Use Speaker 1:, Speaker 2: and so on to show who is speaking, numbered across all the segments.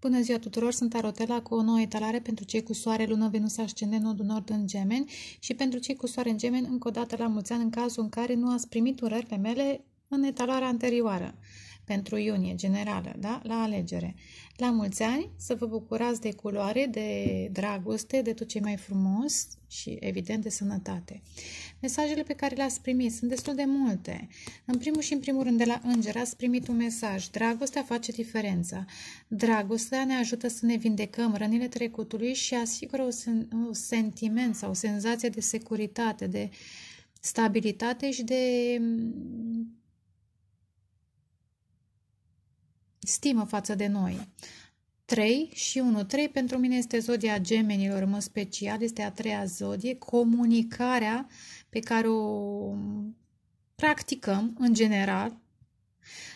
Speaker 1: Bună ziua tuturor, sunt Arotela cu o nouă etalare pentru cei cu soare, lună, venus, ascendent, nodul nord în gemeni și pentru cei cu soare în gemeni încă o dată la mulți ani în cazul în care nu ați primit urările mele în etalarea anterioară pentru iunie generală, da? la alegere. La mulți ani să vă bucurați de culoare, de dragoste, de tot ce e mai frumos și, evident, de sănătate. Mesajele pe care le-ați primit sunt destul de multe. În primul și în primul rând, de la înger, ați primit un mesaj. Dragostea face diferența. Dragostea ne ajută să ne vindecăm rănile trecutului și asigură un sentiment sau o senzație de securitate, de stabilitate și de stimă față de noi. 3 și 1. 3 pentru mine este zodia gemenilor, în mod special, este a treia zodie, comunicarea pe care o practicăm în general,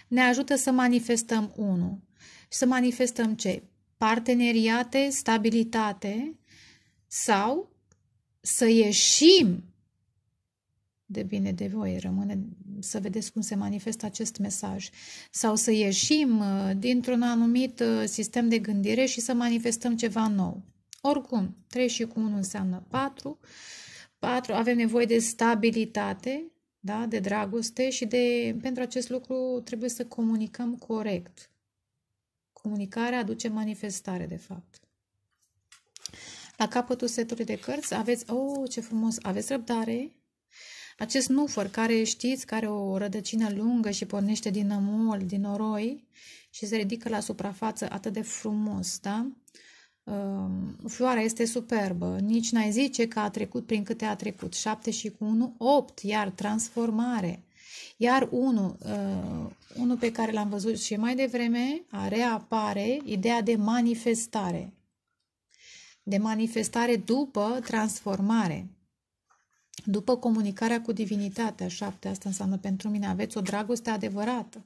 Speaker 1: ne ajută să manifestăm 1. Să manifestăm ce? Parteneriate, stabilitate sau să ieșim de bine de voi. Rămâne să vedeți cum se manifestă acest mesaj. Sau să ieșim uh, dintr-un anumit uh, sistem de gândire și să manifestăm ceva nou. Oricum, 3 și cu 1 înseamnă 4. 4. Avem nevoie de stabilitate, da? de dragoste și de, pentru acest lucru trebuie să comunicăm corect. Comunicarea aduce manifestare, de fapt. La capătul setului de cărți aveți, oh, ce frumos, aveți răbdare, acest nufăr care știți care o rădăcină lungă și pornește din amol, din oroi, și se ridică la suprafață atât de frumos, da? Um, Floarea este superbă, nici n-ai zice că a trecut prin câte a trecut, 7 și cu 1, 8, iar transformare. Iar unul, uh, unul pe care l-am văzut și mai devreme, a reapare ideea de manifestare. De manifestare după transformare. După comunicarea cu divinitatea, șapte, asta înseamnă pentru mine, aveți o dragoste adevărată.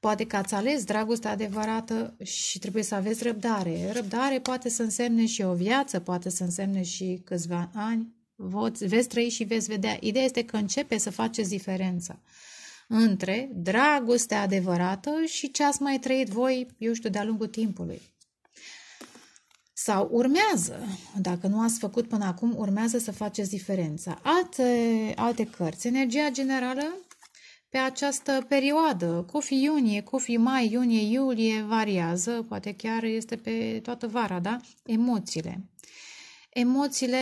Speaker 1: Poate că ați ales dragostea adevărată și trebuie să aveți răbdare. Răbdare poate să însemne și o viață, poate să însemne și câțiva ani. Voți, veți trăi și veți vedea. Ideea este că începe să faceți diferența între dragostea adevărată și ce ați mai trăit voi, eu știu, de-a lungul timpului. Sau urmează, dacă nu ați făcut până acum, urmează să faceți diferența. Alte, alte cărți, energia generală pe această perioadă, cofi iunie, cofi mai, iunie, iulie, variază, poate chiar este pe toată vara, da? Emoțiile. Emoțiile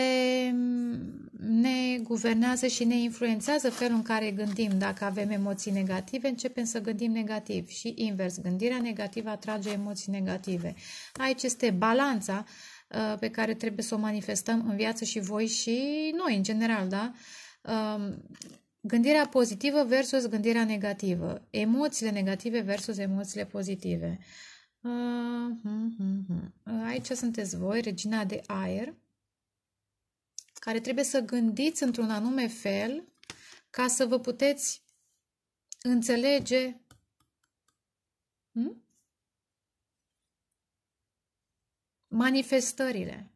Speaker 1: mm, ne guvernează și ne influențează felul în care gândim. Dacă avem emoții negative, începem să gândim negativ și invers. Gândirea negativă atrage emoții negative. Aici este balanța uh, pe care trebuie să o manifestăm în viață și voi și noi în general, da? Um, gândirea pozitivă versus gândirea negativă. Emoțiile negative versus emoțiile pozitive. Uh, hmm, hmm, hmm. Aici sunteți voi, regina de aer care trebuie să gândiți într-un anume fel ca să vă puteți înțelege hmm? manifestările.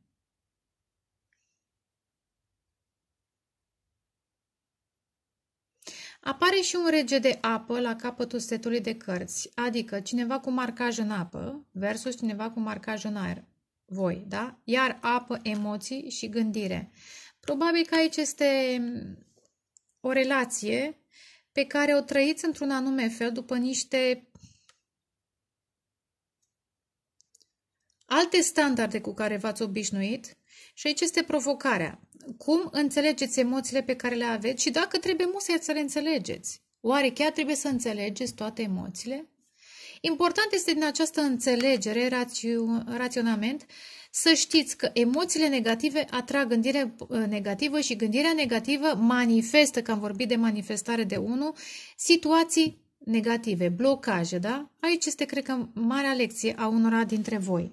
Speaker 1: Apare și un rege de apă la capătul setului de cărți, adică cineva cu marcaj în apă versus cineva cu marcaj în aer voi, da? Iar apă, emoții și gândire. Probabil că aici este mm, o relație pe care o trăiți într-un anume fel după niște alte standarde cu care v-ați obișnuit și aici este provocarea. Cum înțelegeți emoțiile pe care le aveți și dacă trebuie musea să le înțelegeți? Oare chiar trebuie să înțelegeți toate emoțiile? Important este din această înțelegere, rațiu, raționament, să știți că emoțiile negative atrag gândire uh, negativă și gândirea negativă manifestă, că am vorbit de manifestare de 1, situații negative, blocaje, da? Aici este, cred că, marea lecție a unora dintre voi.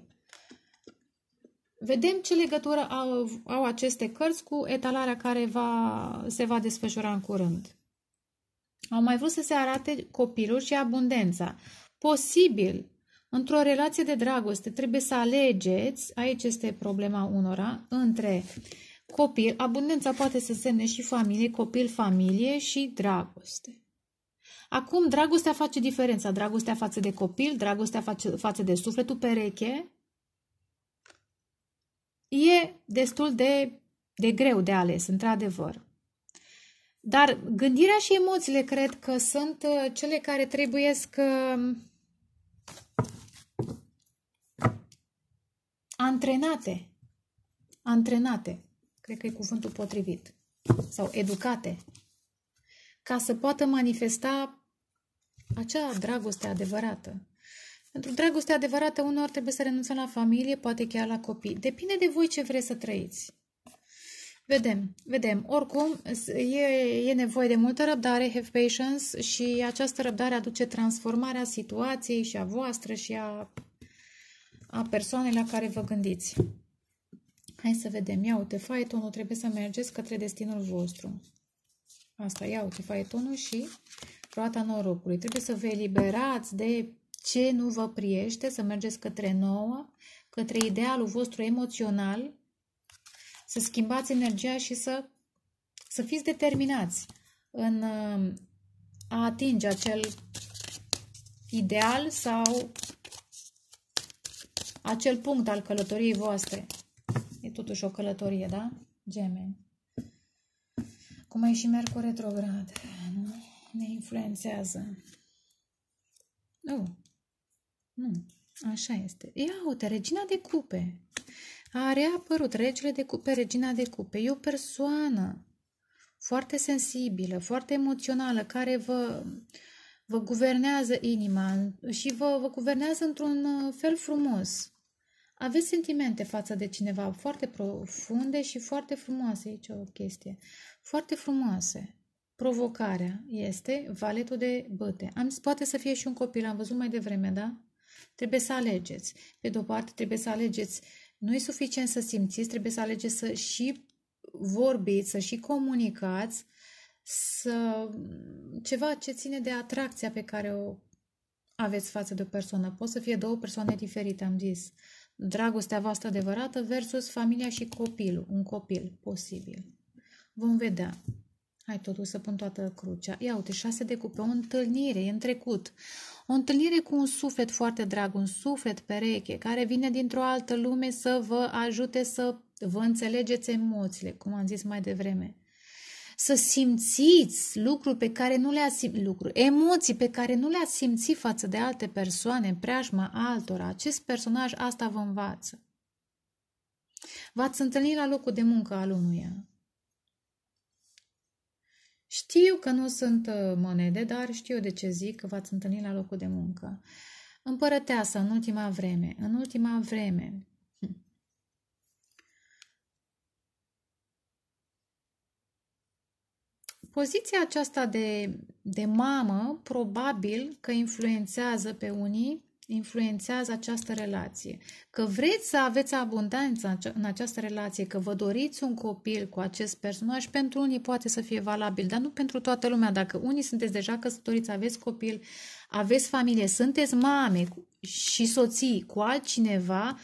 Speaker 1: Vedem ce legătură au, au aceste cărți cu etalarea care va, se va desfășura în curând. Au mai vrut să se arate copilul și abundența. Posibil, într-o relație de dragoste trebuie să alegeți, aici este problema unora, între copil, abundența poate să semne și familie, copil, familie și dragoste. Acum, dragostea face diferența. Dragostea față de copil, dragostea face, față de sufletul pereche. E destul de, de greu de ales, într-adevăr. Dar gândirea și emoțiile cred că sunt uh, cele care trebuie să antrenate, antrenate, cred că e cuvântul potrivit, sau educate, ca să poată manifesta acea dragoste adevărată. Pentru dragoste adevărată, uneori trebuie să renunțăm la familie, poate chiar la copii. Depinde de voi ce vreți să trăiți. Vedem, vedem. Oricum, e, e nevoie de multă răbdare, have patience, și această răbdare aduce transformarea situației și a voastră și a a persoanei la care vă gândiți. Hai să vedem. Ia uite, faetonul trebuie să mergeți către destinul vostru. Asta, ia uite, faetonul și roata norocului. Trebuie să vă eliberați de ce nu vă priește, să mergeți către nouă, către idealul vostru emoțional, să schimbați energia și să, să fiți determinați în uh, a atinge acel ideal sau acel punct al călătoriei voastre. E totuși o călătorie, da? Gemeni. Cum ai și Mercur retrograd, nu? Ne influențează. Nu. Oh. Nu. Așa este. Ia uite, regina de cupe. A reapărut regele de cupe, regina de cupe. E o persoană foarte sensibilă, foarte emoțională, care vă vă mm. guvernează inima și vă, vă guvernează într-un uh, fel frumos. Aveți sentimente față de cineva foarte profunde și foarte frumoase. Aici o chestie. Foarte frumoase. Provocarea este valetul de băte. Am, poate să fie și un copil, am văzut mai devreme, da? Trebuie să alegeți. Pe de-o parte, trebuie să alegeți. Nu e suficient să simțiți, trebuie să alegeți să și vorbiți, să și comunicați să, ceva ce ține de atracția pe care o aveți față de o persoană. Pot să fie două persoane diferite, am zis. Dragostea voastră adevărată versus familia și copilul, un copil posibil. Vom vedea. Hai totul să pun toată crucea. Ia uite, șase de cupe, o întâlnire, e în trecut. O întâlnire cu un suflet foarte drag, un suflet pereche, care vine dintr-o altă lume să vă ajute să vă înțelegeți emoțiile, cum am zis mai devreme să simțiți lucruri pe care nu le-ați simțit, lucruri, emoții pe care nu le-ați simțit față de alte persoane, în preajma altora. Acest personaj asta vă învață. V-ați întâlnit la locul de muncă al unuia. Știu că nu sunt uh, monede, dar știu de ce zic că v-ați întâlnit la locul de muncă. Împărăteasa în ultima vreme, în ultima vreme, Poziția aceasta de, de mamă probabil că influențează pe unii, influențează această relație. Că vreți să aveți abundanță în această relație, că vă doriți un copil cu acest personaj, pentru unii poate să fie valabil, dar nu pentru toată lumea. Dacă unii sunteți deja căsătoriți, aveți copil, aveți familie, sunteți mame și soții cu altcineva,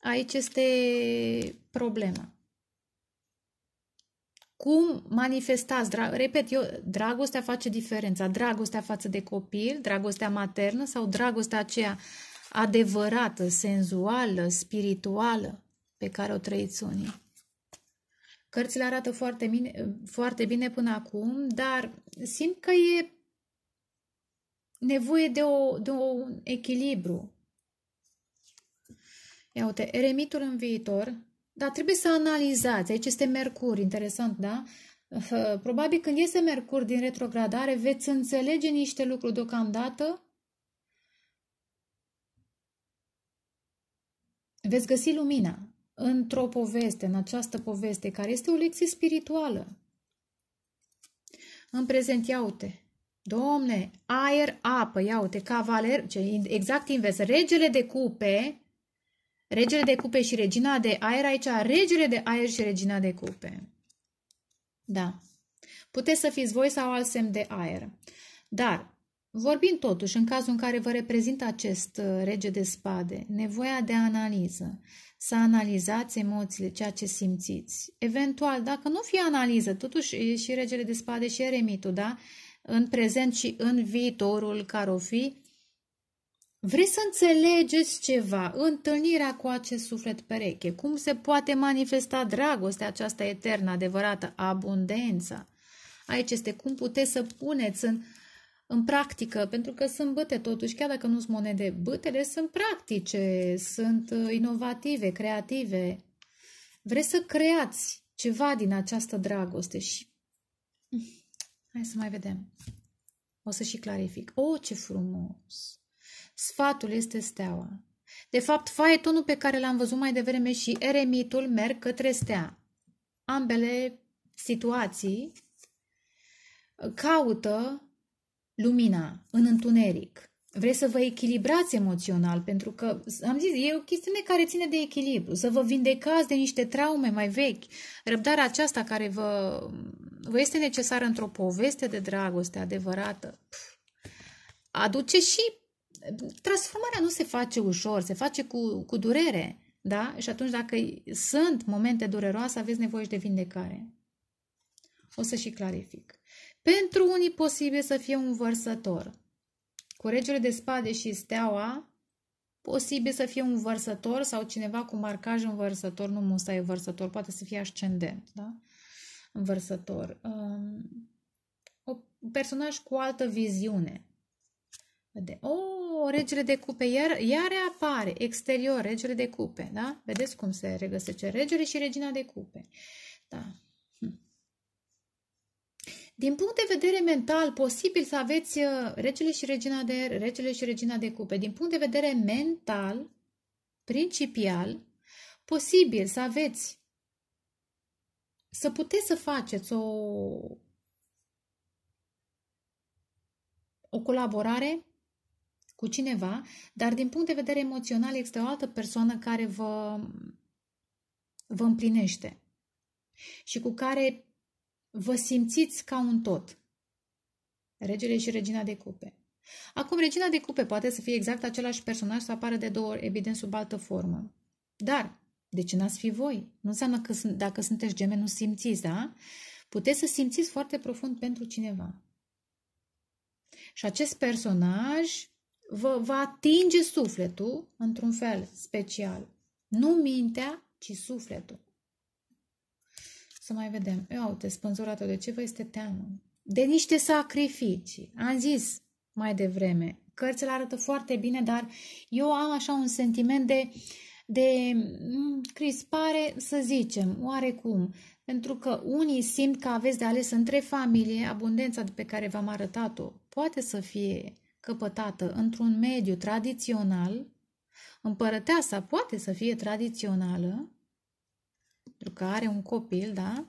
Speaker 1: aici este problema cum manifestați, dra- repet, eu, dragostea face diferența, dragostea față de copil, dragostea maternă sau dragostea aceea adevărată, senzuală, spirituală pe care o trăiți unii. Cărțile arată foarte bine, foarte bine până acum, dar simt că e nevoie de, o, de un echilibru. Ia uite, eremitul în viitor dar trebuie să analizați. Aici este Mercur, interesant, da? Probabil când iese Mercur din retrogradare, veți înțelege niște lucruri deocamdată. Veți găsi lumina într-o poveste, în această poveste, care este o lecție spirituală. În prezent, ia uite, domne, aer, apă, ia uite, cavaler, exact invers, regele de cupe, Regele de cupe și regina de aer aici, regele de aer și regina de cupe. Da. Puteți să fiți voi sau alt semn de aer. Dar, vorbind totuși, în cazul în care vă reprezintă acest uh, rege de spade, nevoia de analiză, să analizați emoțiile, ceea ce simțiți. Eventual, dacă nu fie analiză, totuși și regele de spade și eremitul, da? În prezent și în viitorul care o fi, Vreți să înțelegeți ceva, întâlnirea cu acest suflet pereche, cum se poate manifesta dragostea aceasta eternă, adevărată, abundența. Aici este cum puteți să puneți în, în practică, pentru că sunt băte totuși, chiar dacă nu sunt monede, bătele sunt practice, sunt uh, inovative, creative. Vreți să creați ceva din această dragoste și... Hmm, hai să mai vedem. O să și clarific. O, oh, ce frumos! Sfatul este steaua. De fapt, faetonul pe care l-am văzut mai devreme și eremitul merg către stea. Ambele situații caută lumina în întuneric. Vreți să vă echilibrați emoțional, pentru că, am zis, e o chestiune care ține de echilibru, să vă vindecați de niște traume mai vechi. Răbdarea aceasta care vă, vă este necesară într-o poveste de dragoste adevărată, aduce și transformarea nu se face ușor, se face cu, cu durere. Da? Și atunci dacă sunt momente dureroase, aveți nevoie și de vindecare. O să și clarific. Pentru unii posibil să fie un vărsător. Cu regele de spade și steaua, posibil să fie un vărsător sau cineva cu marcaj în vărsător, nu musta e vărsător, poate să fie ascendent, da? vărsător. Um, o, un personaj cu altă viziune, Vede. O, oh, regele de cupe, iar, iar apare exterior, regele de cupe, da? Vedeți cum se regăsește regele și regina de cupe. Da. Hm. Din punct de vedere mental, posibil să aveți uh, regele și regina de, regele și regina de cupe. Din punct de vedere mental, principial, posibil să aveți, să puteți să faceți o, o colaborare cu cineva, dar din punct de vedere emoțional este o altă persoană care vă, vă împlinește și cu care vă simțiți ca un tot. Regele și regina de cupe. Acum, regina de cupe poate să fie exact același personaj să apară de două ori, evident, sub altă formă. Dar, de ce n-ați fi voi? Nu înseamnă că dacă sunteți gemeni nu simțiți, da? Puteți să simțiți foarte profund pentru cineva. Și acest personaj vă va atinge sufletul într-un fel special. Nu mintea, ci sufletul. Să mai vedem. Eu uite, spânzurată, de ce vă este teamă? De niște sacrificii. Am zis mai devreme, cărțile arată foarte bine, dar eu am așa un sentiment de, de mm, crispare, să zicem, oarecum. Pentru că unii simt că aveți de ales între familie, abundența pe care v-am arătat-o poate să fie căpătată într-un mediu tradițional, împărăteasa poate să fie tradițională, pentru că are un copil, da?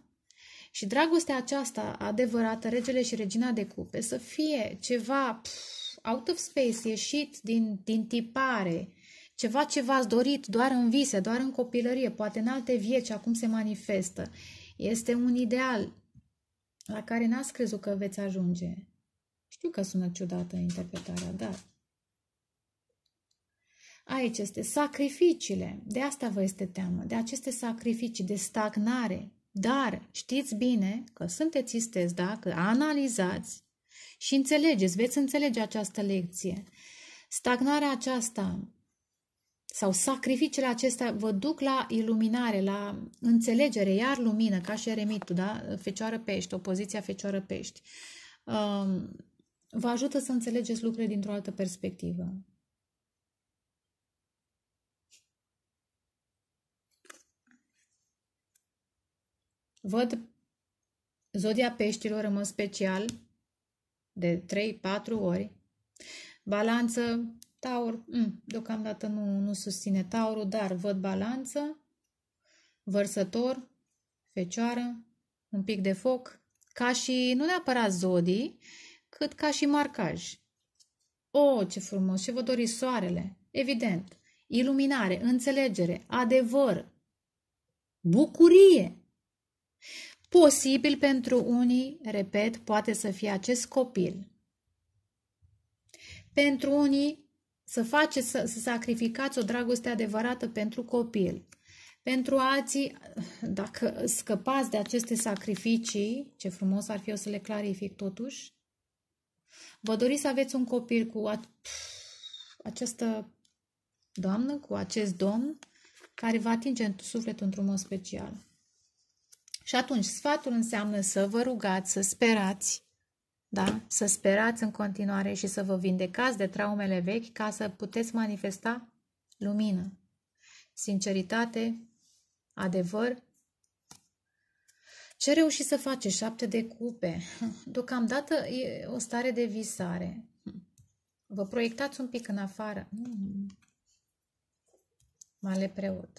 Speaker 1: Și dragostea aceasta adevărată, regele și regina de cupe, să fie ceva pf, out of space, ieșit din, din tipare, ceva ce v-ați dorit doar în vise, doar în copilărie, poate în alte vieți, acum se manifestă. Este un ideal la care n-ați crezut că veți ajunge. Știu că sună ciudată interpretarea, dar... Aici este sacrificiile. De asta vă este teamă, de aceste sacrificii, de stagnare. Dar știți bine că sunteți isteți dacă analizați și înțelegeți, veți înțelege această lecție. Stagnarea aceasta sau sacrificiile acestea vă duc la iluminare, la înțelegere, iar lumină, ca și eremitul, da? Fecioară pești, opoziția fecioară pești. Um, vă ajută să înțelegeți lucrurile dintr-o altă perspectivă. Văd zodia peștilor în mod special de 3-4 ori. Balanță, taur, mm, deocamdată nu, nu susține taurul, dar văd balanță, vărsător, fecioară, un pic de foc, ca și nu neapărat zodii, cât ca și marcaj. O, oh, ce frumos! Și vă dori soarele! Evident! Iluminare, înțelegere, adevăr, bucurie! Posibil pentru unii, repet, poate să fie acest copil. Pentru unii, să faceți, să, să sacrificați o dragoste adevărată pentru copil. Pentru alții, dacă scăpați de aceste sacrificii, ce frumos ar fi o să le clarific totuși, Vă doriți să aveți un copil cu a... această doamnă, cu acest domn, care vă atinge în sufletul într-un mod special. Și atunci, sfatul înseamnă să vă rugați, să sperați, da? să sperați în continuare și să vă vindecați de traumele vechi ca să puteți manifesta lumină, sinceritate, adevăr ce reuși să faci șapte de cupe? Deocamdată e o stare de visare. Vă proiectați un pic în afară. Male mm. preot.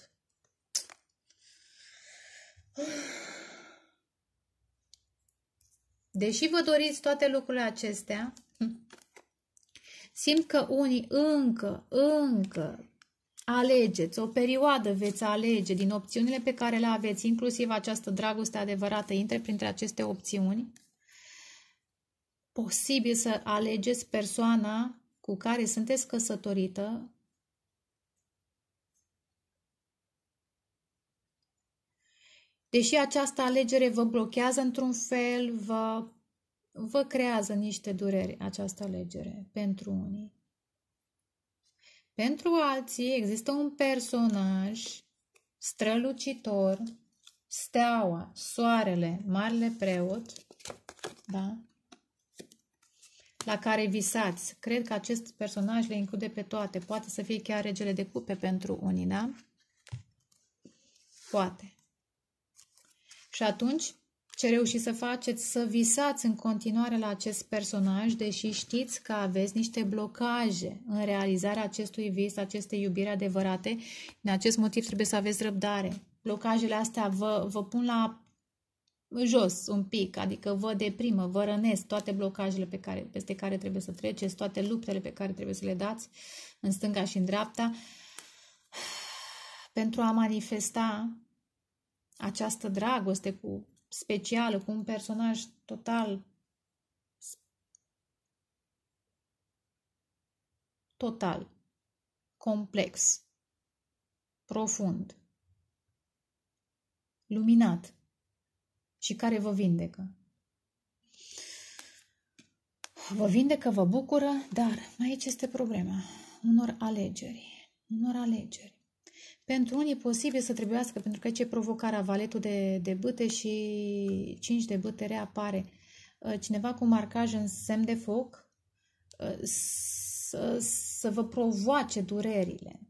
Speaker 1: Deși vă doriți toate lucrurile acestea, simt că unii încă, încă Alegeți, o perioadă veți alege din opțiunile pe care le aveți, inclusiv această dragoste adevărată, intre printre aceste opțiuni. Posibil să alegeți persoana cu care sunteți căsătorită, Deși această alegere vă blochează într-un fel, vă, vă creează niște dureri această alegere pentru unii. Pentru alții există un personaj strălucitor, steaua, soarele, marele preot, da? la care visați. Cred că acest personaj le include pe toate. Poate să fie chiar regele de cupe pentru unii, da? Poate. Și atunci, ce reușiți să faceți, să visați în continuare la acest personaj, deși știți că aveți niște blocaje în realizarea acestui vis, acestei iubiri adevărate. Din acest motiv trebuie să aveți răbdare. Blocajele astea vă, vă pun la jos un pic, adică vă deprimă, vă rănesc toate blocajele pe care, peste care trebuie să treceți, toate luptele pe care trebuie să le dați în stânga și în dreapta pentru a manifesta această dragoste cu specială, cu un personaj total total, complex, profund, luminat și care vă vindecă. Vă vindecă, vă bucură, dar aici este problema unor alegeri, unor alegeri. Pentru unii posibil să trebuiască, pentru că ce provocarea, valetul de, de bâte și 5 de bâte reapare. Uh, cineva cu marcaj în semn de foc uh, să, să vă provoace durerile,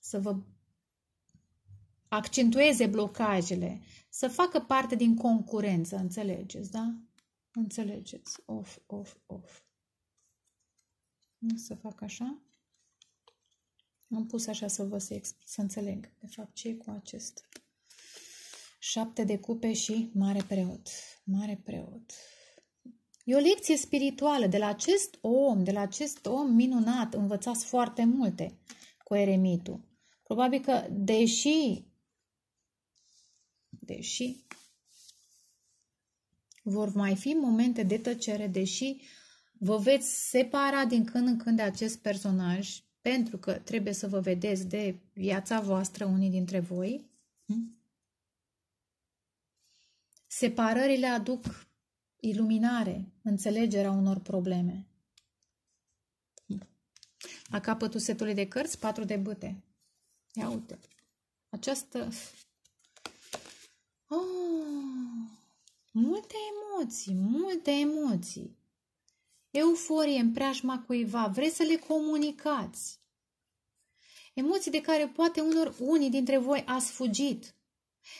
Speaker 1: să vă accentueze blocajele, să facă parte din concurență, înțelegeți, da? Înțelegeți. Of, of, of. Să fac așa. Am pus așa să vă să, să înțeleg, de fapt, ce e cu acest. Șapte de cupe și mare preot. Mare preot. E o lecție spirituală. De la acest om, de la acest om minunat, învățați foarte multe cu eremitul. Probabil că, deși, deși vor mai fi momente de tăcere, deși vă veți separa din când în când de acest personaj, pentru că trebuie să vă vedeți de viața voastră unii dintre voi. Hm? Separările aduc iluminare, înțelegerea unor probleme. Hm. La capătul setului de cărți, patru de băte. Ia uite. Această... Oh, multe emoții, multe emoții euforie în preajma cuiva, vreți să le comunicați. Emoții de care poate unor unii dintre voi ați fugit.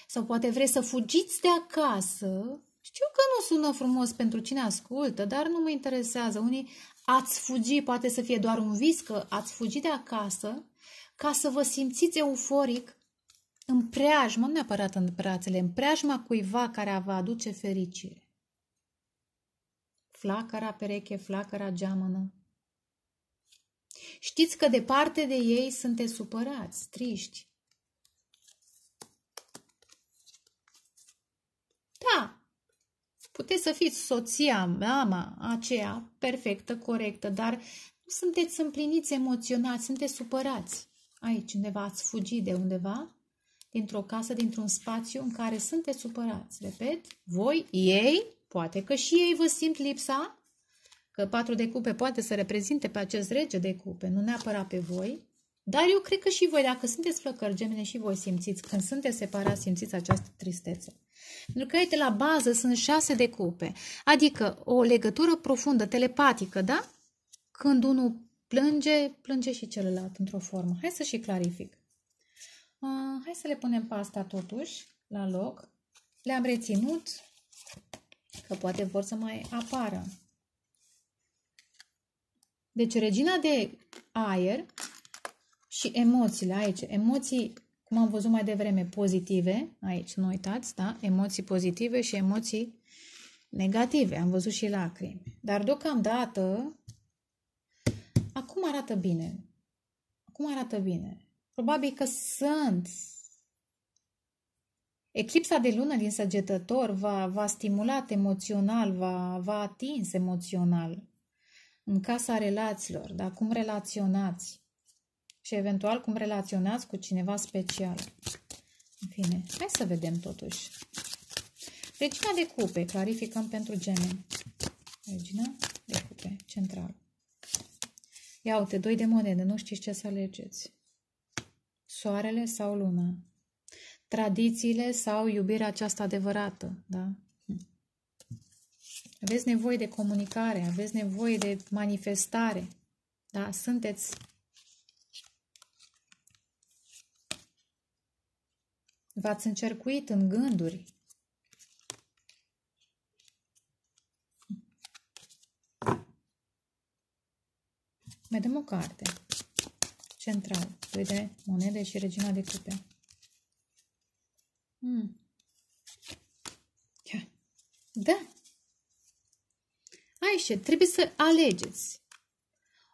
Speaker 1: Sau poate vreți să fugiți de acasă. Știu că nu sună frumos pentru cine ascultă, dar nu mă interesează. Unii ați fugi, poate să fie doar un vis că ați fugit de acasă ca să vă simțiți euforic în preajmă, nu neapărat în brațele, în preajma cuiva care vă aduce fericire flacăra pereche, flacăra geamănă. Știți că departe de ei sunteți supărați, triști. Da, puteți să fiți soția, mama aceea perfectă, corectă, dar nu sunteți împliniți emoționați, sunteți supărați. Aici undeva ați fugit de undeva, dintr-o casă, dintr-un spațiu în care sunteți supărați. Repet, voi, ei, Poate că și ei vă simt lipsa, că patru de cupe poate să reprezinte pe acest rege de cupe, nu neapărat pe voi, dar eu cred că și voi, dacă sunteți flăcări gemene și voi simțiți, când sunteți separați, simțiți această tristețe. Pentru că, uite, la bază sunt șase de cupe, adică o legătură profundă, telepatică, da? Când unul plânge, plânge și celălalt într-o formă. Hai să și clarific. Uh, hai să le punem pasta totuși la loc. Le-am reținut că poate vor să mai apară. Deci regina de aer și emoțiile aici, emoții, cum am văzut mai devreme, pozitive, aici, nu uitați, da? Emoții pozitive și emoții negative. Am văzut și lacrimi. Dar deocamdată, acum arată bine. Acum arată bine. Probabil că sunt, Eclipsa de lună din săgetător va, va stimulat emoțional, va, va atins emoțional în casa relațiilor, dar cum relaționați și eventual cum relaționați cu cineva special. În fine, hai să vedem totuși. Regina deci, de cupe, clarificăm pentru gemeni. Regina de cupe, central. Ia uite, doi de monede, nu știți ce să alegeți. Soarele sau luna? tradițiile sau iubirea aceasta adevărată. Da? Aveți nevoie de comunicare, aveți nevoie de manifestare. Da? Sunteți V-ați încercuit în gânduri. Vedem o carte. Central. Doi de monede și regina de cupe. Hmm. Da. Aici trebuie să alegeți.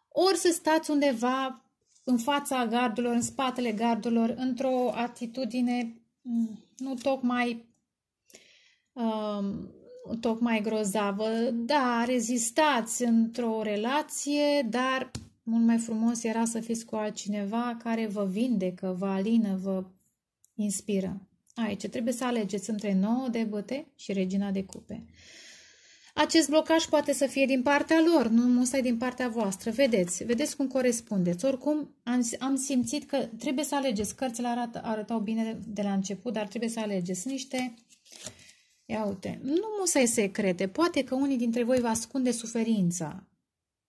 Speaker 1: Ori să stați undeva în fața gardurilor, în spatele gardurilor, într-o atitudine hmm, nu tocmai um, tocmai grozavă. Da, rezistați într-o relație, dar mult mai frumos era să fiți cu altcineva care vă vindecă, vă alină, vă inspiră. Aici trebuie să alegeți între 9 de băte și regina de cupe. Acest blocaj poate să fie din partea lor, nu musai din partea voastră. Vedeți, vedeți cum corespundeți. Oricum, am, am simțit că trebuie să alegeți. Cărțile arată, arătau bine de la început, dar trebuie să alegeți. niște... Ia uite, nu musai secrete. Poate că unii dintre voi vă ascunde suferința.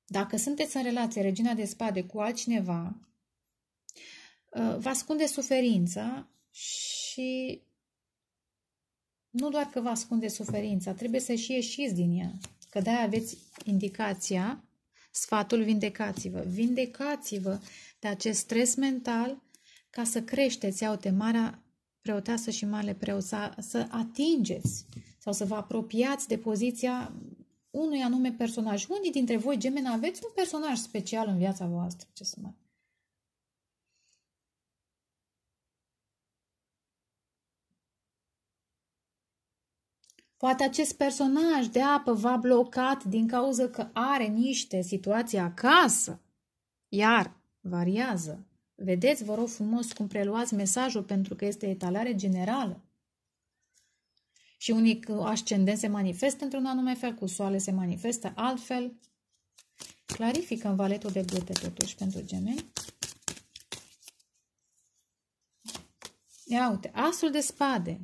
Speaker 1: Dacă sunteți în relație regina de spade cu altcineva, uh, vă ascunde suferința și și nu doar că vă ascunde suferința, trebuie să și ieșiți din ea. Că de aveți indicația, sfatul vindecați-vă. Vindecați-vă de acest stres mental ca să creșteți, iaute, marea preoteasă și mare preot, să, să atingeți sau să vă apropiați de poziția unui anume personaj. Unii dintre voi, gemeni, aveți un personaj special în viața voastră, ce să mai Poate acest personaj de apă va blocat din cauza că are niște situații acasă. Iar variază. Vedeți, vă rog frumos, cum preluați mesajul pentru că este etalare generală. Și unii ascendent se manifestă într-un anume fel, cu soale se manifestă altfel. Clarificăm valetul de bute totuși pentru gemeni. Ia uite, asul de spade.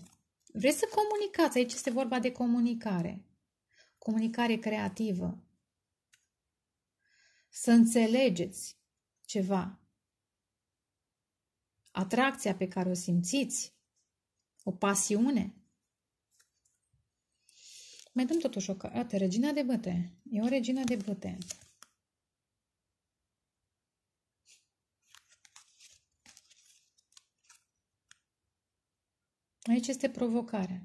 Speaker 1: Vreți să comunicați, aici este vorba de comunicare. Comunicare creativă. Să înțelegeți ceva. Atracția pe care o simțiți, o pasiune. Mai dăm totuși o carte, Regina de Băte. E o regină de Băte. Aici este provocarea.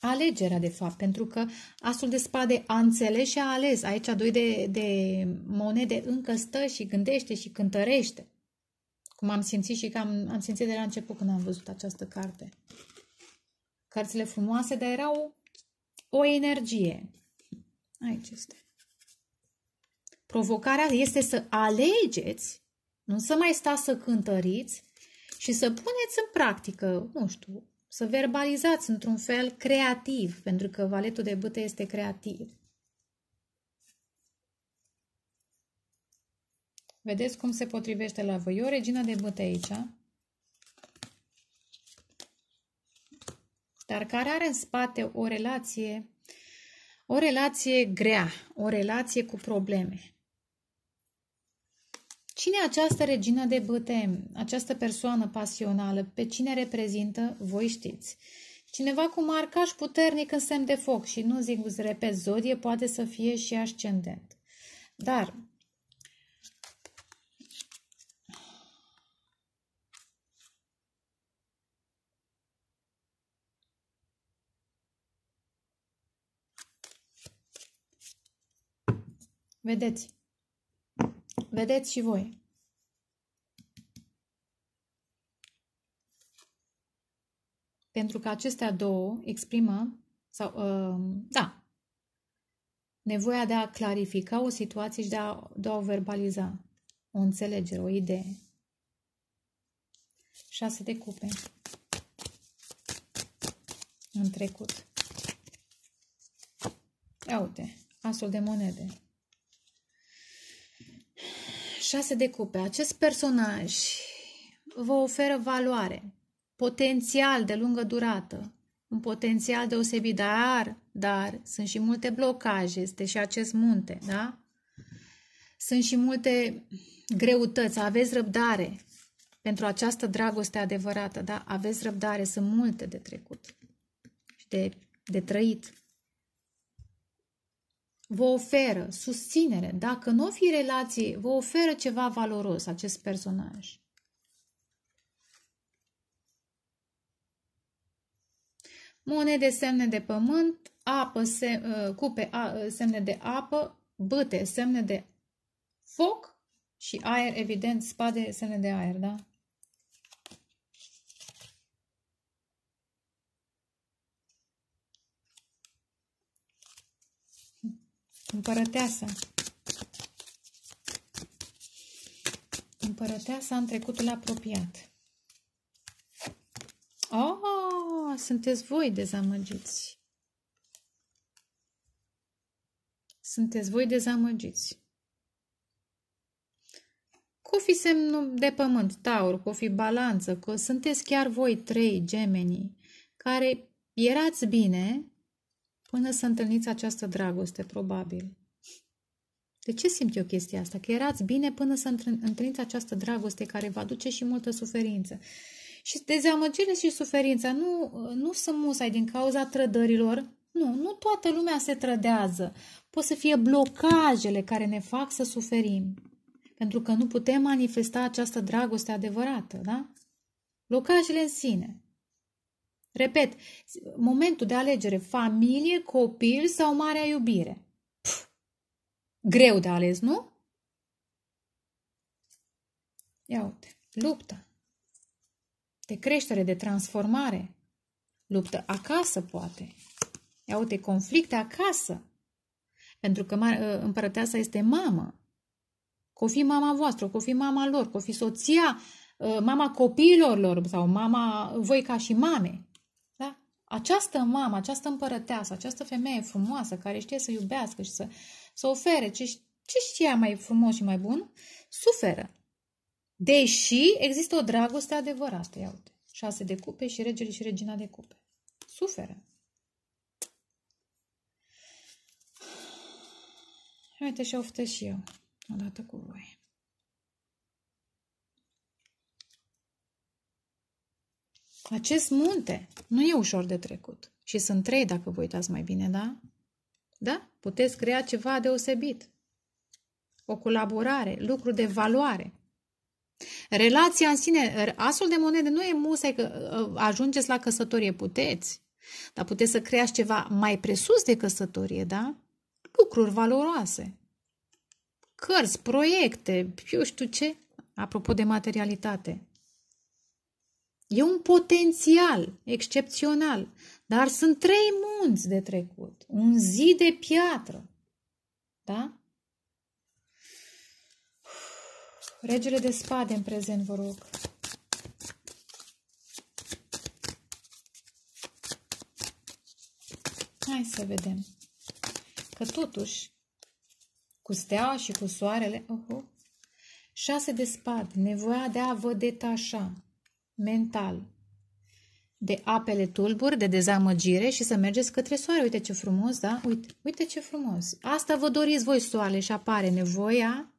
Speaker 1: Alegerea, de fapt, pentru că asul de spade a înțeles și a ales. Aici doi de, de monede încă stă și gândește și cântărește. Cum am simțit și că am, am simțit de la început când am văzut această carte. Cărțile frumoase, dar erau o energie. Aici este. Provocarea este să alegeți, nu să mai stați să cântăriți și să puneți în practică, nu știu, să verbalizați într-un fel creativ, pentru că valetul de bâte este creativ. Vedeți cum se potrivește la voi. E o regină de bâte aici. Dar care are în spate o relație, o relație grea, o relație cu probleme. Cine e această regină de BTM, această persoană pasională, pe cine reprezintă, voi știți. Cineva cu marcaș puternic în semn de foc și nu zic, îți repet, zodie poate să fie și ascendent. Dar Vedeți? Vedeți și voi. Pentru că acestea două exprimă, sau, uh, da, nevoia de a clarifica o situație și de a, de a o verbaliza. O înțelegere, o idee. Șase de cupe. În trecut. Ia uite, asul de monede șase de cupe, acest personaj vă oferă valoare, potențial de lungă durată, un potențial deosebit, dar, dar sunt și multe blocaje, este și acest munte, da? Sunt și multe greutăți, aveți răbdare pentru această dragoste adevărată, da? Aveți răbdare, sunt multe de trecut și de, de trăit vă oferă susținere, dacă nu o fi relație, vă oferă ceva valoros acest personaj. Monede semne de pământ, apă, se, ă, cupe a, ă, semne de apă, băte semne de foc și aer, evident, spade semne de aer, da? Împărăteasa. Împărăteasa în trecutul apropiat. Oh, sunteți voi dezamăgiți. Sunteți voi dezamăgiți. Cu fi semnul de pământ, taur, cu fi balanță, că sunteți chiar voi trei gemenii, care erați bine, Până să întâlniți această dragoste, probabil. De ce simt eu chestia asta? Că erați bine până să întâlniți această dragoste care vă aduce și multă suferință. Și dezamăgire și suferința nu, nu sunt musai din cauza trădărilor. Nu, nu toată lumea se trădează. Pot să fie blocajele care ne fac să suferim. Pentru că nu putem manifesta această dragoste adevărată, da? Blocajele în sine. Repet, momentul de alegere, familie, copil sau marea iubire. Pf, greu de ales, nu? Ia uite, luptă de creștere, de transformare. Luptă acasă, poate. Ia uite, conflicte acasă. Pentru că ă, împărăteasa este mamă. Că fi mama voastră, că fi mama lor, că fi soția, ă, mama copiilor lor sau mama voi ca și mame această mamă, această împărăteasă, această femeie frumoasă care știe să iubească și să, să ofere ce, ce știa mai frumos și mai bun, suferă. Deși există o dragoste adevărată, iau uite, șase de cupe și regele și regina de cupe. Suferă. Uite și oftă și eu, odată cu voi. Acest munte nu e ușor de trecut. Și sunt trei, dacă vă uitați mai bine, da? Da? Puteți crea ceva deosebit. O colaborare, lucru de valoare. Relația în sine, asul de monede nu e musai că uh, ajungeți la căsătorie, puteți. Dar puteți să creați ceva mai presus de căsătorie, da? Lucruri valoroase. Cărți, proiecte, eu știu ce. Apropo de materialitate, E un potențial excepțional, dar sunt trei munți de trecut, un zid de piatră. Da? Regele de spade în prezent, vă rog. Hai să vedem. Că totuși, cu steaua și cu soarele, oho, șase de spade, nevoia de a vă detașa, mental de apele tulburi, de dezamăgire și să mergeți către soare. Uite ce frumos, da? Uite, uite ce frumos. Asta vă doriți voi soare și apare nevoia.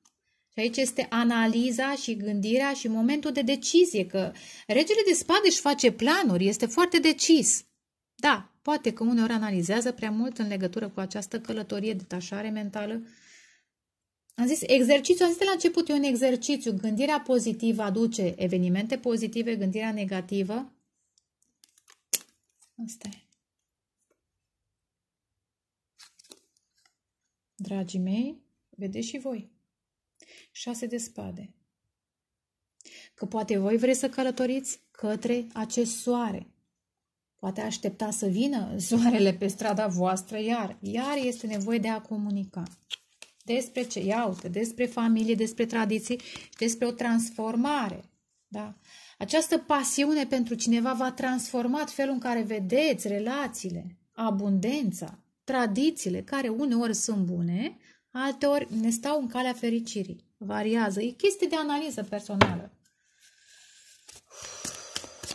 Speaker 1: Și aici este analiza și gândirea și momentul de decizie, că regele de spade își face planuri, este foarte decis. Da, poate că uneori analizează prea mult în legătură cu această călătorie, detașare mentală, am zis exercițiu, am zis de la început, e un exercițiu. Gândirea pozitivă aduce evenimente pozitive, gândirea negativă. Asta e. Dragii mei, vedeți și voi. Șase de spade. Că poate voi vreți să călătoriți către acest soare. Poate aștepta să vină soarele pe strada voastră iar. Iar este nevoie de a comunica despre ce, iaută, despre familie, despre tradiții, despre o transformare. Da? Această pasiune pentru cineva va transforma felul în care vedeți relațiile, abundența, tradițiile, care uneori sunt bune, alteori ne stau în calea fericirii. Variază. E chestie de analiză personală.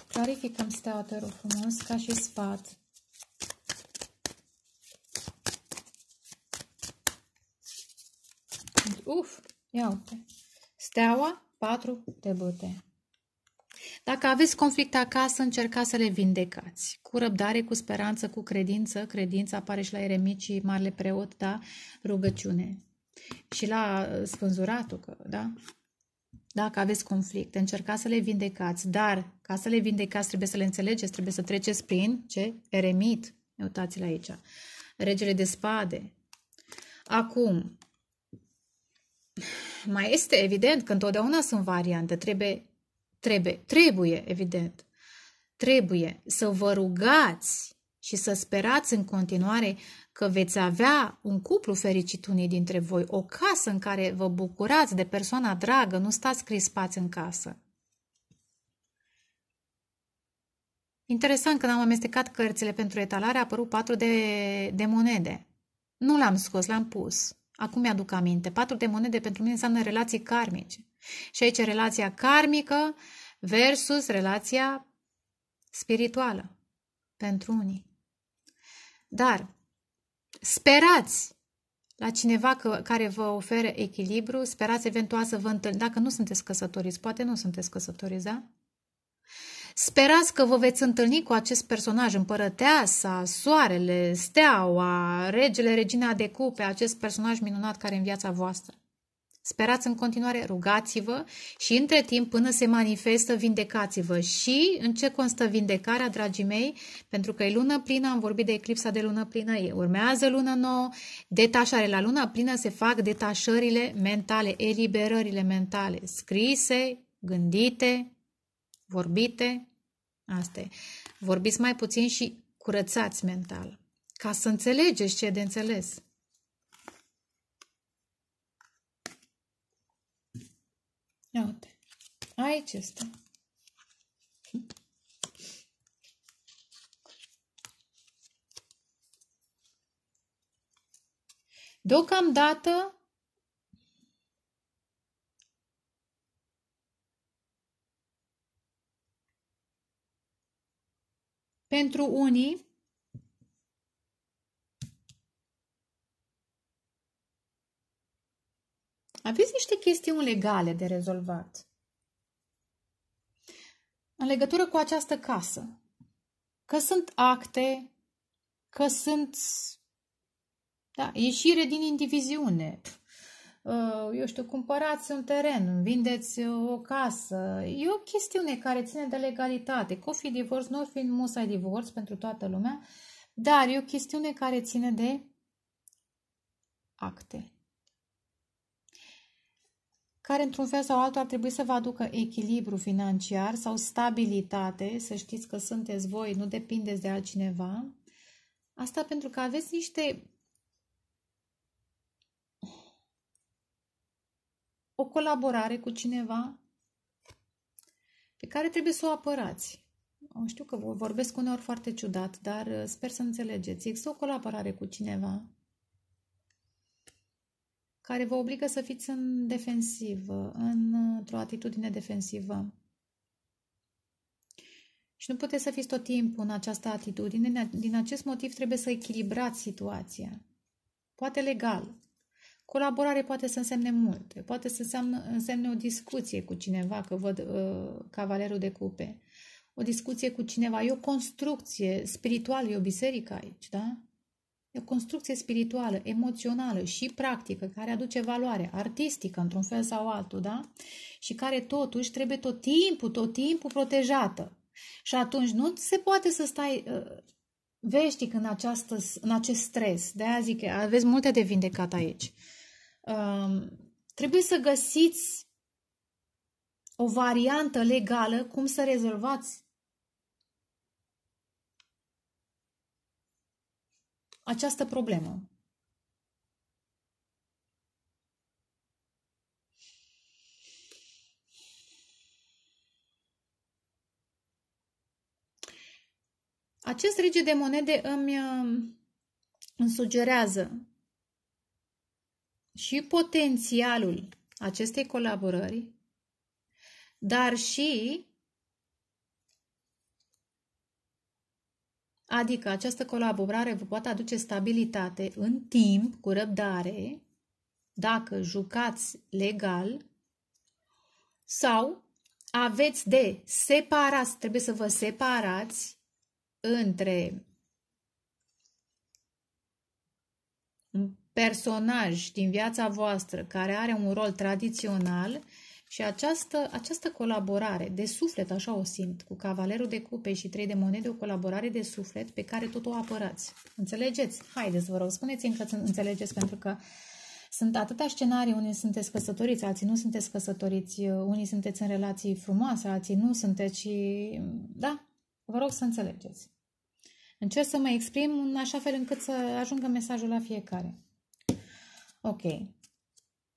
Speaker 1: Clarificăm steaua, te rog frumos, ca și sfat. Uf, ia uite. Steaua, 4 de băte. Dacă aveți conflict acasă, încercați să le vindecați. Cu răbdare, cu speranță, cu credință. Credința apare și la eremicii, marele preot, da? Rugăciune. Și la uh, spânzuratul, că, da? Dacă aveți conflict, încercați să le vindecați, dar ca să le vindecați trebuie să le înțelegeți, trebuie să treceți prin ce? Eremit. Uitați-l aici. Regele de spade. Acum, mai este evident că întotdeauna sunt variante. Trebuie, trebuie, trebuie, evident. Trebuie să vă rugați și să sperați în continuare că veți avea un cuplu fericit unii dintre voi, o casă în care vă bucurați de persoana dragă, nu stați crispați în casă. Interesant că am amestecat cărțile pentru etalare, a apărut patru de, de monede. Nu l-am scos, l-am pus. Acum mi-aduc aminte. Patru de monede pentru mine înseamnă relații karmice. Și aici relația karmică versus relația spirituală pentru unii. Dar sperați la cineva că, care vă ofere echilibru, sperați eventual să vă întâlniți, dacă nu sunteți căsătoriți, poate nu sunteți căsătoriți, da? Sperați că vă veți întâlni cu acest personaj, împărăteasa, soarele, steaua, regele, regina de cupe, acest personaj minunat care în viața voastră. Sperați în continuare, rugați-vă și între timp, până se manifestă, vindecați-vă. Și în ce constă vindecarea, dragii mei? Pentru că e lună plină, am vorbit de eclipsa de lună plină, urmează lună nouă, detașare. La luna plină se fac detașările mentale, eliberările mentale, scrise, gândite, vorbite, asta e. Vorbiți mai puțin și curățați mental, ca să înțelegeți ce e de înțeles. Ia uite, aici este. Deocamdată Pentru unii, aveți niște chestiuni legale de rezolvat. În legătură cu această casă, că sunt acte, că sunt da, ieșire din indiviziune, Uh, eu știu, cumpărați un teren, vindeți uh, o casă. E o chestiune care ține de legalitate. Cu fi divorț, nu fi musai divorț pentru toată lumea, dar e o chestiune care ține de acte. Care, într-un fel sau altul, ar trebui să vă aducă echilibru financiar sau stabilitate, să știți că sunteți voi, nu depindeți de altcineva. Asta pentru că aveți niște o colaborare cu cineva pe care trebuie să o apărați. Știu că vorbesc uneori foarte ciudat, dar uh, sper să înțelegeți. Există o colaborare cu cineva care vă obligă să fiți în defensivă, într-o atitudine defensivă. Și nu puteți să fiți tot timpul în această atitudine. Din acest motiv trebuie să echilibrați situația. Poate legal, Colaborare poate să însemne multe, poate să înseamnă, însemne o discuție cu cineva, că văd uh, cavalerul de cupe, o discuție cu cineva, e o construcție spirituală, e o biserică aici, da? E o construcție spirituală, emoțională și practică, care aduce valoare artistică într-un fel sau altul, da? Și care totuși trebuie tot timpul, tot timpul protejată. Și atunci nu se poate să stai uh, veștic în, această, în acest stres. De aia zic că aveți multe de vindecat aici. Trebuie să găsiți o variantă legală cum să rezolvați această problemă. Acest rege de monede îmi, îmi sugerează și potențialul acestei colaborări, dar și Adică această colaborare vă poate aduce stabilitate în timp, cu răbdare, dacă jucați legal, sau aveți de separați, trebuie să vă separați între personaj din viața voastră care are un rol tradițional și această, această colaborare de suflet, așa o simt, cu Cavalerul de Cupe și Trei de Monede, o colaborare de suflet pe care tot o apărați. Înțelegeți? Haideți, vă rog, spuneți-mi că înțelegeți, pentru că sunt atâtea scenarii, unii sunteți căsătoriți, alții nu sunteți căsătoriți, unii sunteți în relații frumoase, alții nu sunteți și... Da, vă rog să înțelegeți. Încerc să mă exprim în așa fel încât să ajungă mesajul la fiecare. Ok.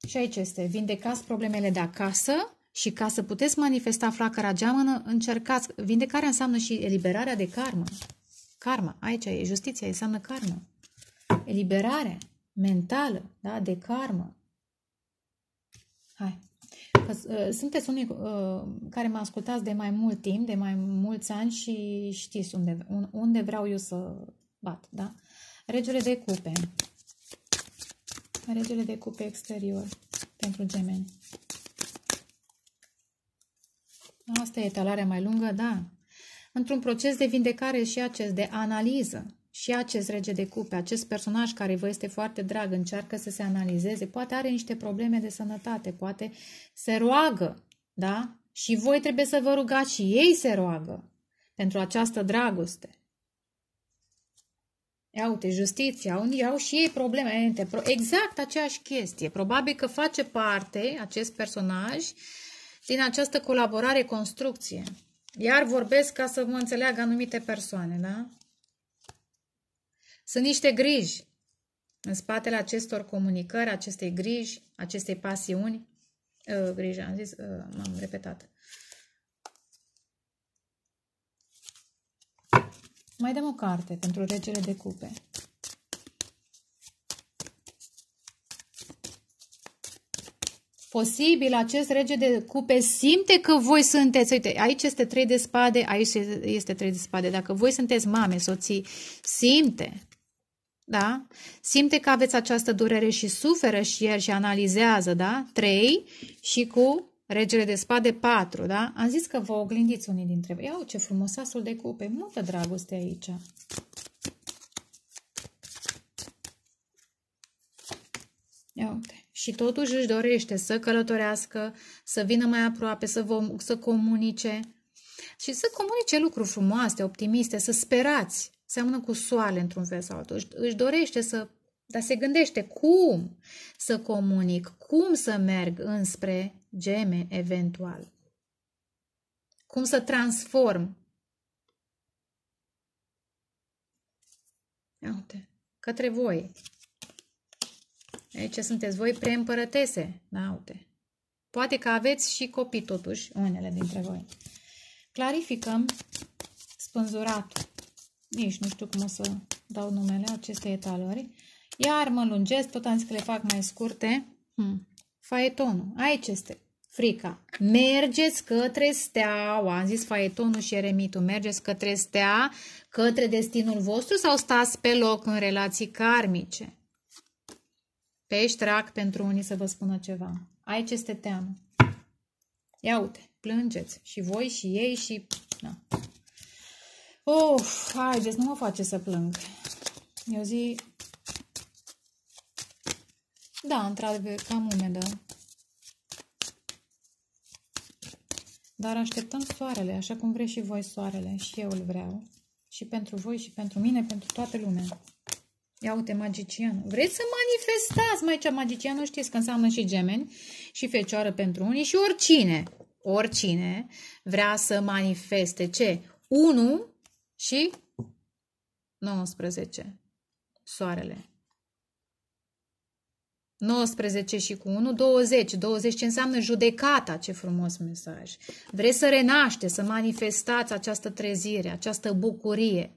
Speaker 1: Și aici este, vindecați problemele de acasă și ca să puteți manifesta flacăra geamănă, încercați, vindecarea înseamnă și eliberarea de karma. Karma, aici e justiția, înseamnă karma. Eliberare mentală, da, de karma. Hai. Că, ă, sunteți unii ă, care mă ascultați de mai mult timp, de mai mulți ani și știți unde, unde vreau eu să bat, da? Regele de cupe regele de cupe exterior pentru gemeni. Asta e talarea mai lungă, da. Într-un proces de vindecare și acest, de analiză, și acest rege de cupe, acest personaj care vă este foarte drag, încearcă să se analizeze, poate are niște probleme de sănătate, poate se roagă, da? Și voi trebuie să vă rugați și ei se roagă pentru această dragoste. Ia uite, justiția, unii au și ei probleme. Exact aceeași chestie. Probabil că face parte acest personaj din această colaborare-construcție. Iar vorbesc ca să mă înțeleagă anumite persoane, da? Sunt niște griji în spatele acestor comunicări, acestei griji, acestei pasiuni. Uh, grija, am zis, uh, m-am repetat. Mai dăm o carte pentru regele de cupe. Posibil acest rege de cupe simte că voi sunteți, uite, aici este trei de spade, aici este trei de spade. Dacă voi sunteți mame, soții, simte, da? Simte că aveți această durere și suferă și el și analizează, da? Trei și cu Regele de spade 4, da? Am zis că vă oglindiți unii dintre voi. Iau ce frumosasul de cupe. Multă dragoste aici. Ia uite. Și totuși își dorește să călătorească, să vină mai aproape, să, vom, să comunice și să comunice lucruri frumoase, optimiste, să sperați. Seamănă cu soare într-un fel sau altul. Își dorește să dar se gândește cum să comunic, cum să merg înspre geme eventual. Cum să transform. Uite, către voi. Aici sunteți voi preîmpărătese. Da, uite. Poate că aveți și copii totuși, unele dintre voi. Clarificăm spânzuratul. Nici nu știu cum o să dau numele acestei etalări. Iar mă lungesc, tot am zis că le fac mai scurte. Hmm. Faetonul. Aici este frica. Mergeți către o Am zis faetonul și eremitul. Mergeți către stea, către destinul vostru sau stați pe loc în relații karmice? Pești pentru unii să vă spună ceva. Aici este teamă. Ia uite, plângeți. Și voi și ei și... Da. Uf, haideți, nu mă face să plâng. E o zi da, într-adevăr, cam umedă. Da. Dar așteptăm soarele, așa cum vreți și voi soarele. Și eu îl vreau. Și pentru voi, și pentru mine, pentru toată lumea. Ia uite, magician. Vreți să manifestați, mai cea Nu știți că înseamnă și gemeni, și fecioară pentru unii, și oricine, oricine vrea să manifeste ce? 1 și 19. Soarele. 19 și cu 1, 20. 20 ce înseamnă judecata, ce frumos mesaj. Vreți să renaște, să manifestați această trezire, această bucurie.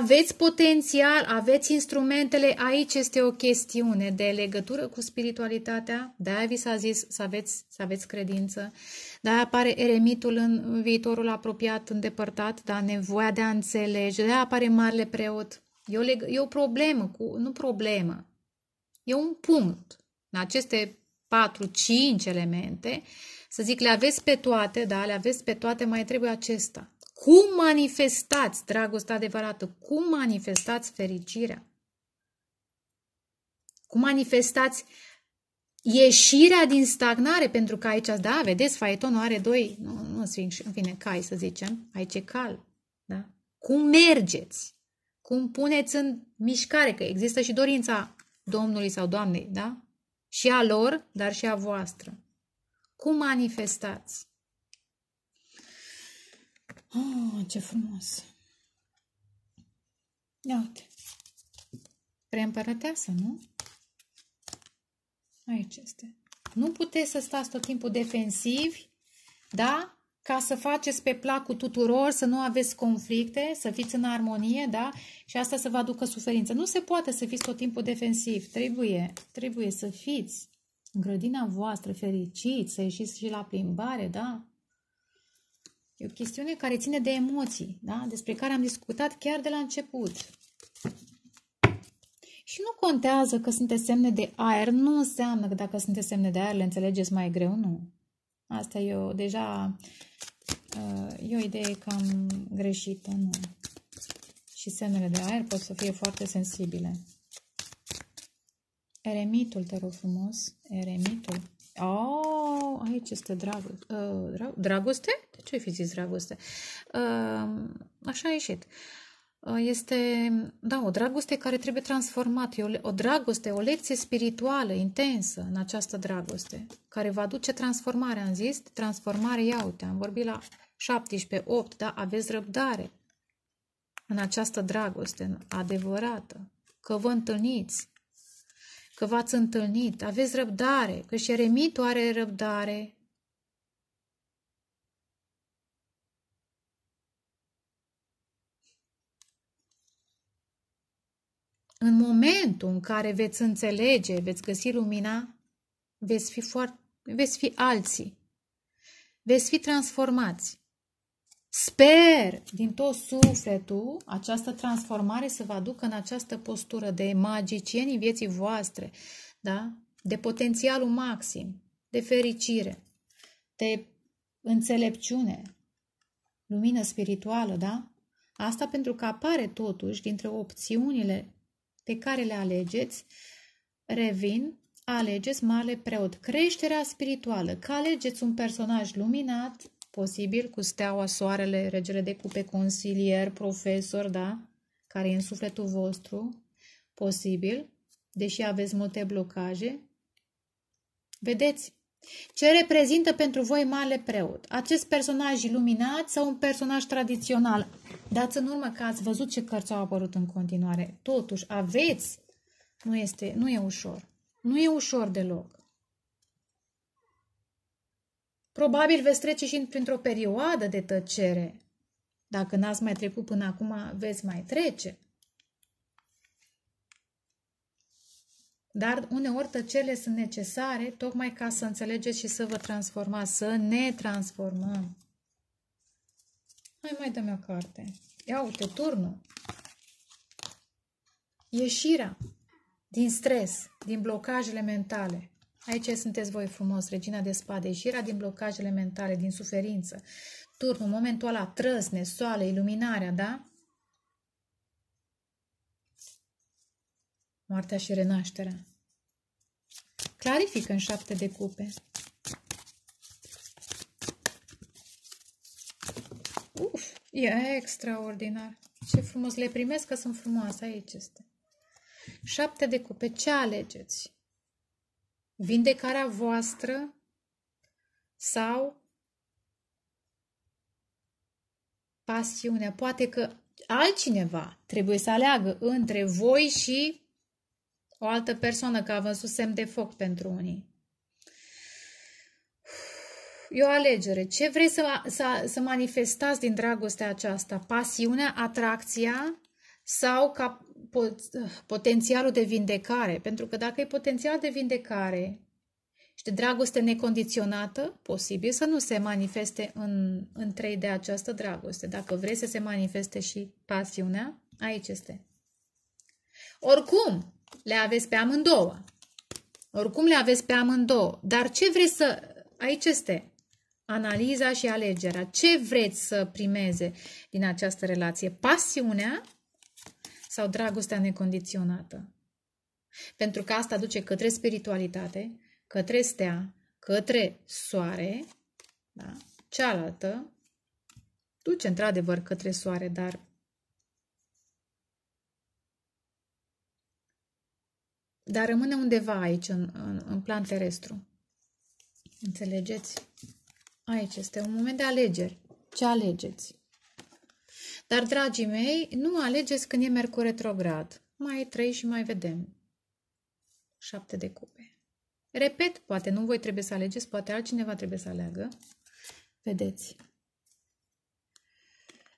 Speaker 1: Aveți potențial, aveți instrumentele, aici este o chestiune de legătură cu spiritualitatea, de-aia vi s-a zis să aveți, să aveți credință, de-aia apare eremitul în viitorul apropiat, îndepărtat, dar nevoia de a înțelege, de-aia apare marele preot. E o, e o problemă, cu, nu problemă, E un punct. În aceste 4-5 elemente, să zic, le aveți pe toate, da, le aveți pe toate, mai trebuie acesta. Cum manifestați dragostea adevărată? Cum manifestați fericirea? Cum manifestați ieșirea din stagnare? Pentru că aici, da, vedeți, faetonul are doi, nu, nu în fine, cai să zicem, aici e cal. Da? Cum mergeți? Cum puneți în mișcare? Că există și dorința Domnului sau Doamnei, da? Și a lor, dar și a voastră. Cum manifestați? Oh, ce frumos! Ia uite. Preîmpărăteasă, nu? Aici este. Nu puteți să stați tot timpul defensivi, da? ca să faceți pe placul tuturor, să nu aveți conflicte, să fiți în armonie, da? Și asta să vă aducă suferință. Nu se poate să fiți tot timpul defensiv. Trebuie, trebuie să fiți în grădina voastră fericiți, să ieșiți și la plimbare, da? E o chestiune care ține de emoții, da? Despre care am discutat chiar de la început. Și nu contează că sunteți semne de aer, nu înseamnă că dacă sunteți semne de aer le înțelegeți mai greu, nu. Asta e o, deja uh, e o idee cam greșită, nu? Și semnele de aer pot să fie foarte sensibile. Eremitul, te rog frumos. Eremitul. Oh, aici este uh, drag, Uh, dragoste? De ce ai fi zis dragoste? Uh, așa a ieșit. Uh, Uh, este da, o dragoste care trebuie transformată, o, o dragoste, o lecție spirituală intensă în această dragoste, care va duce transformare, am zis, transformare, ia uite, am vorbit la 17, 8, da, aveți răbdare în această dragoste adevărată, că vă întâlniți, că v-ați întâlnit, aveți răbdare, că și eremitul are răbdare, În momentul în care veți înțelege, veți găsi lumina, veți fi, foarte, veți fi alții. Veți fi transformați. Sper din tot sufletul această transformare să vă aducă în această postură de magicienii vieții voastre, da? de potențialul maxim, de fericire, de înțelepciune, lumină spirituală, da? Asta pentru că apare totuși dintre opțiunile pe care le alegeți, revin, alegeți mare preot, creșterea spirituală, că alegeți un personaj luminat, posibil cu steaua, soarele, regele de cupe, consilier, profesor, da, care e în sufletul vostru, posibil, deși aveți multe blocaje. Vedeți, ce reprezintă pentru voi Male Preot? Acest personaj iluminat sau un personaj tradițional? Dați în urmă că ați văzut ce cărți au apărut în continuare. Totuși, aveți. Nu, este, nu e ușor. Nu e ușor deloc. Probabil veți trece și printr-o perioadă de tăcere. Dacă n-ați mai trecut până acum, veți mai trece. Dar uneori tăcerile sunt necesare tocmai ca să înțelegeți și să vă transformați, să ne transformăm. Hai mai dăm o carte. Ia uite, turnul. Ieșirea din stres, din blocajele mentale. Aici sunteți voi frumos, regina de spade, ieșirea din blocajele mentale, din suferință. Turnul, momentul ăla, trăsne, soale, iluminarea, da? moartea și renașterea. Clarifică în șapte de cupe. Uf, e extraordinar. Ce frumos, le primesc că sunt frumoase, aici este. Șapte de cupe, ce alegeți? Vindecarea voastră sau pasiunea? Poate că altcineva trebuie să aleagă între voi și o altă persoană, că a văzut semn de foc pentru unii. E o alegere. Ce vrei să, să, să manifestați din dragostea aceasta? Pasiunea, atracția sau ca pot, potențialul de vindecare? Pentru că dacă e potențial de vindecare și de dragoste necondiționată, posibil să nu se manifeste în, în trei de această dragoste. Dacă vrei să se manifeste și pasiunea, aici este. Oricum, le aveți pe amândouă. Oricum le aveți pe amândouă. Dar ce vreți să... Aici este analiza și alegerea. Ce vreți să primeze din această relație? Pasiunea sau dragostea necondiționată? Pentru că asta duce către spiritualitate, către stea, către soare. Da? Cealaltă duce într-adevăr către soare, dar Dar rămâne undeva aici, în, în, în plan terestru. Înțelegeți? Aici este un moment de alegeri. Ce alegeți? Dar, dragii mei, nu alegeți când e Mercur retrograd. Mai trei și mai vedem. Șapte de cupe. Repet, poate nu voi trebuie să alegeți, poate altcineva trebuie să aleagă. Vedeți.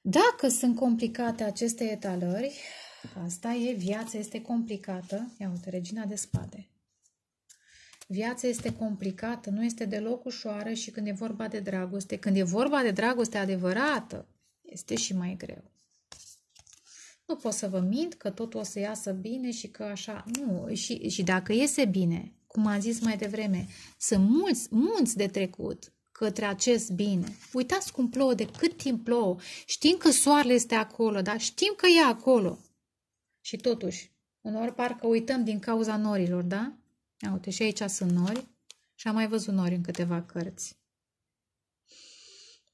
Speaker 1: Dacă sunt complicate aceste etalări, Asta e, viața este complicată. Ia uite, regina de spade. Viața este complicată, nu este deloc ușoară și când e vorba de dragoste, când e vorba de dragoste adevărată, este și mai greu. Nu pot să vă mint că totul o să iasă bine și că așa, nu, și, și dacă iese bine, cum am zis mai devreme, sunt mulți, mulți de trecut către acest bine. Uitați cum plouă, de cât timp plouă. Știm că soarele este acolo, dar știm că e acolo. Și totuși, unor parcă uităm din cauza norilor, da? Ia uite, și aici sunt nori și am mai văzut nori în câteva cărți.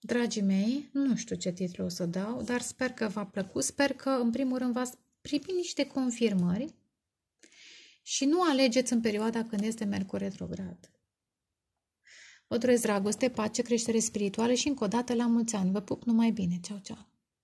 Speaker 1: Dragii mei, nu știu ce titlu o să dau, dar sper că v-a plăcut, sper că în primul rând v-ați primit niște confirmări și nu alegeți în perioada când este Mercur retrograd. Vă doresc dragoste, pace, creștere spirituală și încă o dată la mulți ani. Vă pup numai bine. Ceau, ceau!